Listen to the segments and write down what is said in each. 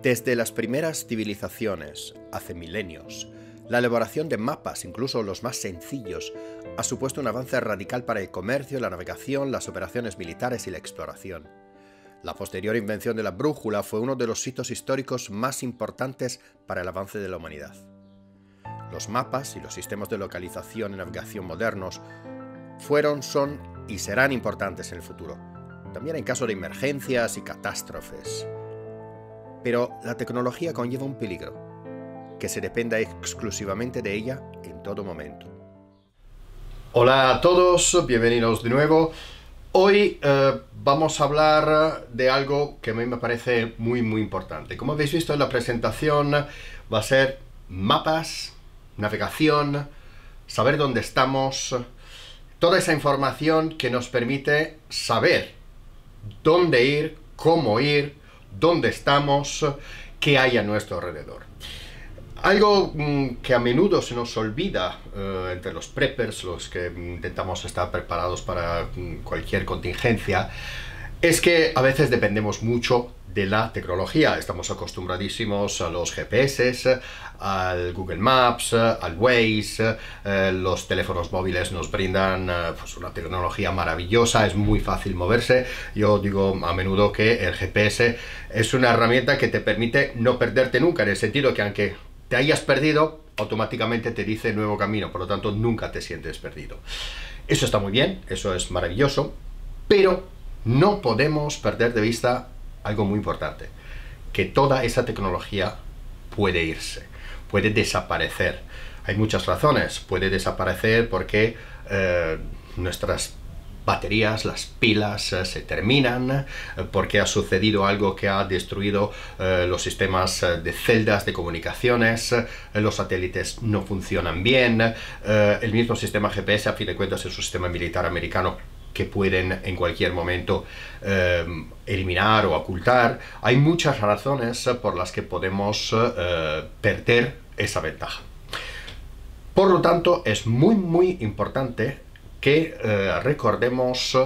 Desde las primeras civilizaciones, hace milenios, la elaboración de mapas, incluso los más sencillos, ha supuesto un avance radical para el comercio, la navegación, las operaciones militares y la exploración. La posterior invención de la brújula fue uno de los hitos históricos más importantes para el avance de la humanidad. Los mapas y los sistemas de localización y navegación modernos fueron, son y serán importantes en el futuro también en caso de emergencias y catástrofes. Pero la tecnología conlleva un peligro, que se dependa exclusivamente de ella en todo momento. Hola a todos, bienvenidos de nuevo. Hoy eh, vamos a hablar de algo que a mí me parece muy muy importante. Como habéis visto en la presentación, va a ser mapas, navegación, saber dónde estamos, toda esa información que nos permite saber dónde ir, cómo ir, dónde estamos, qué hay a nuestro alrededor. Algo mm, que a menudo se nos olvida eh, entre los preppers, los que intentamos estar preparados para mm, cualquier contingencia, es que a veces dependemos mucho de la tecnología. Estamos acostumbradísimos a los GPS, al Google Maps, al Waze, eh, los teléfonos móviles nos brindan eh, pues, una tecnología maravillosa, es muy fácil moverse. Yo digo a menudo que el GPS es una herramienta que te permite no perderte nunca, en el sentido que aunque te hayas perdido, automáticamente te dice nuevo camino, por lo tanto nunca te sientes perdido. Eso está muy bien, eso es maravilloso, pero no podemos perder de vista algo muy importante, que toda esa tecnología puede irse, puede desaparecer. Hay muchas razones, puede desaparecer porque eh, nuestras baterías, las pilas eh, se terminan, eh, porque ha sucedido algo que ha destruido los sistemas de celdas de comunicaciones, los satélites no funcionan bien, el mismo sistema GPS a fin de cuentas es un sistema militar americano que pueden en cualquier momento em, eliminar o ocultar. Hay muchas razones eh, por las que podemos eh, perder esa ventaja. Por lo tanto, es muy muy importante que eh, recordemos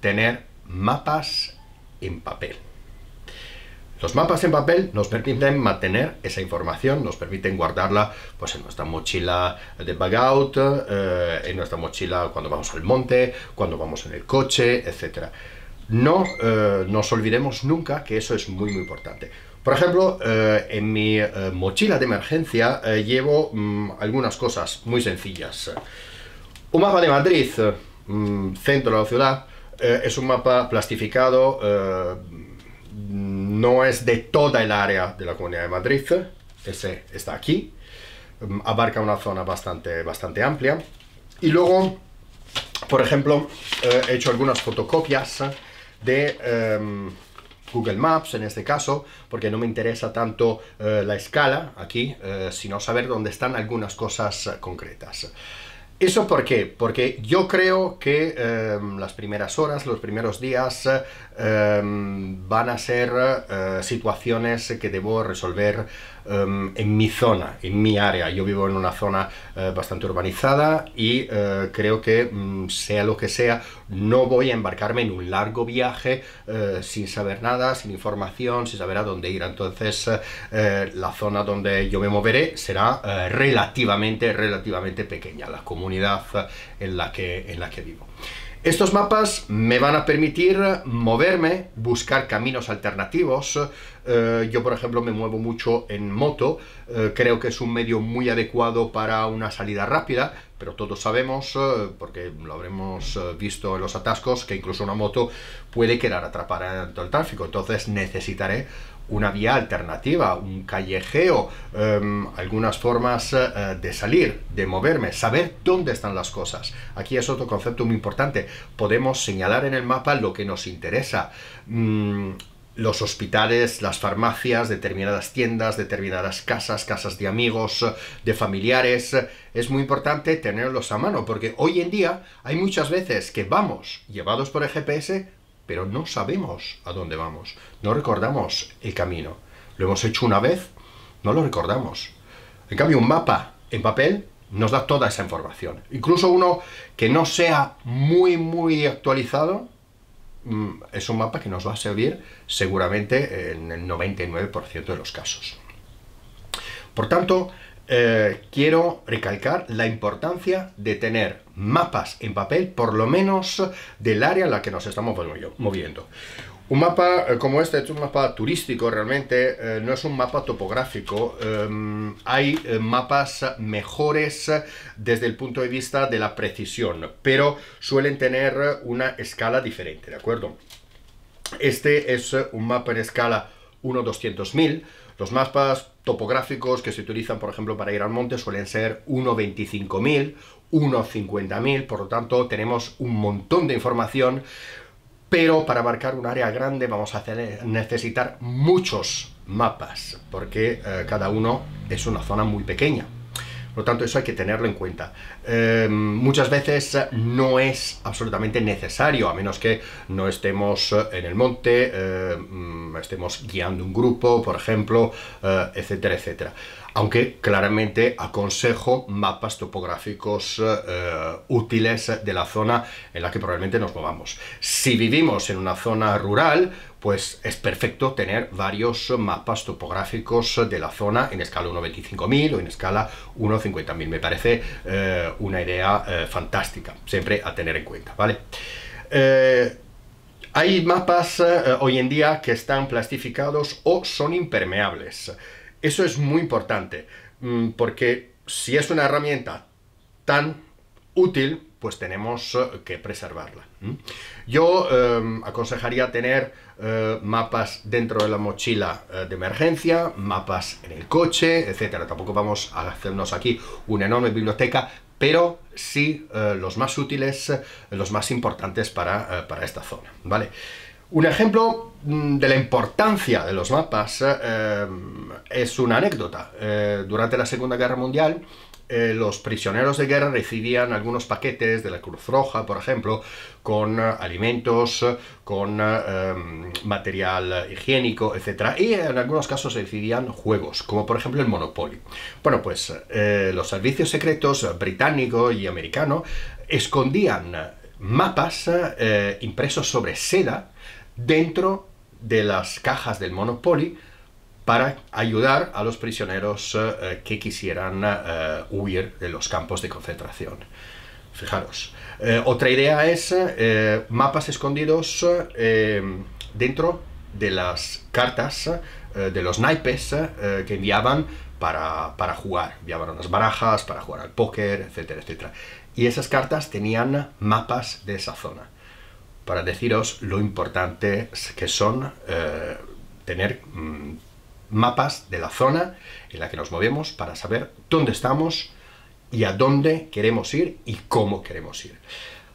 tener mapas en papel. Los mapas en papel nos permiten mantener esa información, nos permiten guardarla pues, en nuestra mochila de bug out, eh, en nuestra mochila cuando vamos al monte, cuando vamos en el coche, etc. No eh, nos olvidemos nunca que eso es muy muy importante. Por ejemplo, eh, en mi mochila de emergencia llevo mm, algunas cosas muy sencillas. Un mapa de Madrid, mm, centro de la ciudad, es un mapa plastificado no es de toda el área de la Comunidad de Madrid, ese está aquí, mm, abarca una zona bastante, bastante amplia. Y luego, por ejemplo, eh, he hecho algunas fotocopias de em, Google Maps en este caso, porque no me interesa tanto eh, la escala aquí, eh, sino saber dónde están algunas cosas concretas. ¿Eso por qué? Porque yo creo que em, las primeras horas, los primeros días em, van a ser eh, situaciones que debo resolver Em, en mi zona, en mi área. Yo vivo en una zona eh, bastante urbanizada y eh, creo que, mm, sea lo que sea, no voy a embarcarme en un largo viaje eh, sin saber nada, sin información, sin saber a dónde ir. Entonces, la zona donde yo me moveré será relativamente, relativamente pequeña, la comunidad en la que, en la que vivo. Estos mapas me van a permitir moverme, buscar caminos alternativos. Eh, yo, por ejemplo, me muevo mucho en moto. Eh, creo que es un medio muy adecuado para una salida rápida, pero todos sabemos, eh, porque lo habremos visto en los atascos, que incluso una moto puede quedar atrapada en todo el tráfico. Entonces necesitaré una vía alternativa, un callejeo, em, algunas formas eh, de salir, de moverme, saber dónde están las cosas. Aquí es otro concepto muy importante. Podemos señalar en el mapa lo que nos interesa. Mm, los hospitales, las farmacias, determinadas tiendas, determinadas casas, casas de amigos, de familiares. Es muy importante tenerlos a mano porque hoy en día hay muchas veces que vamos, llevados por el GPS, pero no sabemos a dónde vamos, no recordamos el camino. Lo hemos hecho una vez, no lo recordamos. En cambio, un mapa en papel nos da toda esa información. Incluso uno que no sea muy, muy actualizado, mm, es un mapa que nos va a servir seguramente en el 99% de los casos. Por tanto, eh, quiero recalcar la importancia de tener mapas en papel, por lo menos del área en la que nos estamos moviendo. Un mapa eh, como este es un mapa turístico realmente, eh, no es un mapa topográfico. Em, hay mapas mejores desde el punto de vista de la precisión, pero suelen tener una escala diferente, ¿de acuerdo? Este es un mapa en escala 1-200.000. Los mapas topográficos que se utilizan, por ejemplo, para ir al monte suelen ser 1.25.000, 1.50.000, por lo tanto tenemos un montón de información, pero para abarcar un área grande vamos a necesitar muchos mapas, porque eh, cada uno es una zona muy pequeña. Por lo tanto, eso hay que tenerlo en cuenta. Em, muchas veces no es absolutamente necesario, a menos que no estemos eh, en el monte, em, estemos guiando un grupo, por ejemplo, eh, etcétera, etcétera. Aunque claramente aconsejo mapas topográficos eh, útiles de la zona en la que probablemente nos movamos. Si vivimos en una zona rural, pues es perfecto tener varios mapas topográficos de la zona en escala 1.25.000 o en escala 1.50.000. Me parece eh, una idea eh, fantástica, siempre a tener en cuenta, ¿vale? Eh, hay mapas hoy en día que están plastificados o son impermeables. Eso es muy importante, mm, porque si es una herramienta tan útil, pues tenemos eh, que preservarla. Yo em, aconsejaría tener eh, mapas dentro de la mochila eh, de emergencia, mapas en el coche, etcétera. Tampoco vamos a hacernos aquí una enorme biblioteca, pero sí los más útiles, los más importantes para, para esta zona, ¿vale? Un ejemplo mm, de la importancia de los mapas em, es una anécdota. durante la Segunda Guerra Mundial, eh, los prisioneros de guerra recibían algunos paquetes de la Cruz Roja, por ejemplo, con eh, alimentos, con eh, em, material higiénico, etc. Y en algunos casos recibían juegos, como por ejemplo el Monopoly. Bueno, pues los servicios secretos británico y americano escondían mapas impresos sobre seda dentro de las cajas del Monopoly para ayudar a los prisioneros eh, eh, que quisieran eh, huir de los campos de concentración. Fijaros. otra idea es mapas escondidos dentro de las cartas, de los naipes que enviaban para, jugar. Enviaban unas barajas, para jugar al póker, etcétera, etcétera. Y esas cartas tenían mapas de esa zona. Para deciros lo importante que son tener mm, mapas de la zona en la que nos movemos para saber dónde estamos y a dónde queremos ir y cómo queremos ir.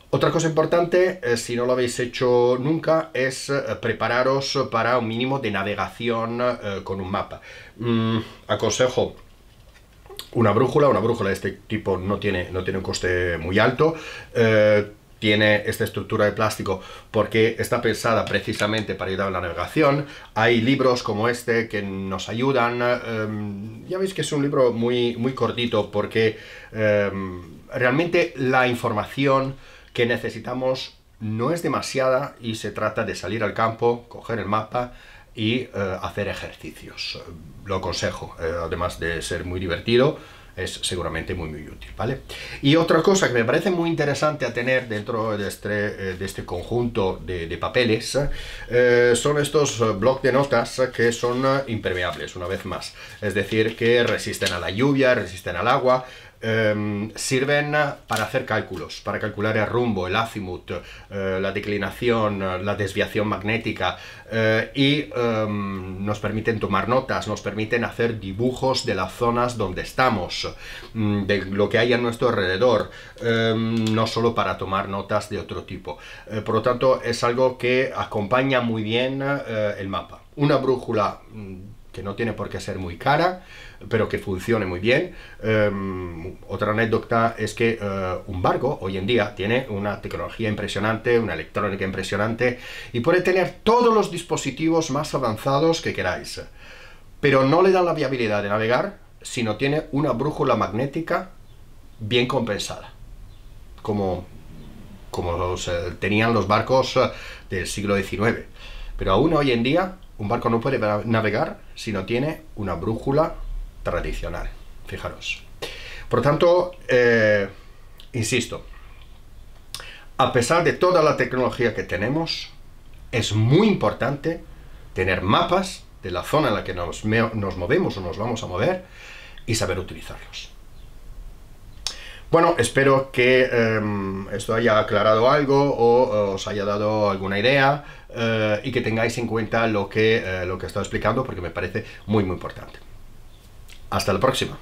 Otra cosa importante, eh, si no lo habéis hecho nunca, es eh, prepararos para un mínimo de navegación eh, con un mapa. Mm, aconsejo una brújula, una brújula de este tipo no tiene, no tiene un coste muy alto tiene esta estructura de plástico porque está pensada precisamente para ayudar a la navegación. Hay libros como este que nos ayudan. Em, ya veis que es un libro muy, muy cortito porque em, realmente la información que necesitamos no es demasiada y se trata de salir al campo, coger el mapa, y eh, hacer ejercicios. Lo aconsejo, eh, además de ser muy divertido, es seguramente muy muy útil, ¿vale? Y otra cosa que me parece muy interesante a tener dentro de este, eh, de este conjunto de, papeles son estos bloques de notas que son impermeables, una vez más. Es decir, que resisten a la lluvia, resisten al agua, Em, sirven para hacer cálculos, para calcular el rumbo, el azimut, eh, la declinación, eh, la desviación magnética eh, y em, nos permiten tomar notas, nos permiten hacer dibujos de las zonas donde estamos, mm, de lo que hay a nuestro alrededor, em, no solo para tomar notas de otro tipo. por lo tanto, es algo que acompaña muy bien el mapa. Una brújula mm, que no tiene por qué ser muy cara, pero que funcione muy bien. Em, otra anécdota es que eh, un barco hoy en día tiene una tecnología impresionante, una electrónica impresionante, y puede tener todos los dispositivos más avanzados que queráis. Pero no le da la viabilidad de navegar si no tiene una brújula magnética bien compensada. Como como los, eh, tenían los barcos eh, del siglo XIX. Pero aún hoy en día un barco no puede navegar si no tiene una brújula tradicional. Fijaros. Por tanto, eh, insisto, a pesar de toda la tecnología que tenemos, es muy importante tener mapas de la zona en la que nos, nos movemos o nos vamos a mover y saber utilizarlos. Bueno, espero que em, esto haya aclarado algo o os haya dado alguna idea. Eh, y que tengáis en cuenta lo que, eh, lo que he estado explicando porque me parece muy muy importante. Hasta la próxima.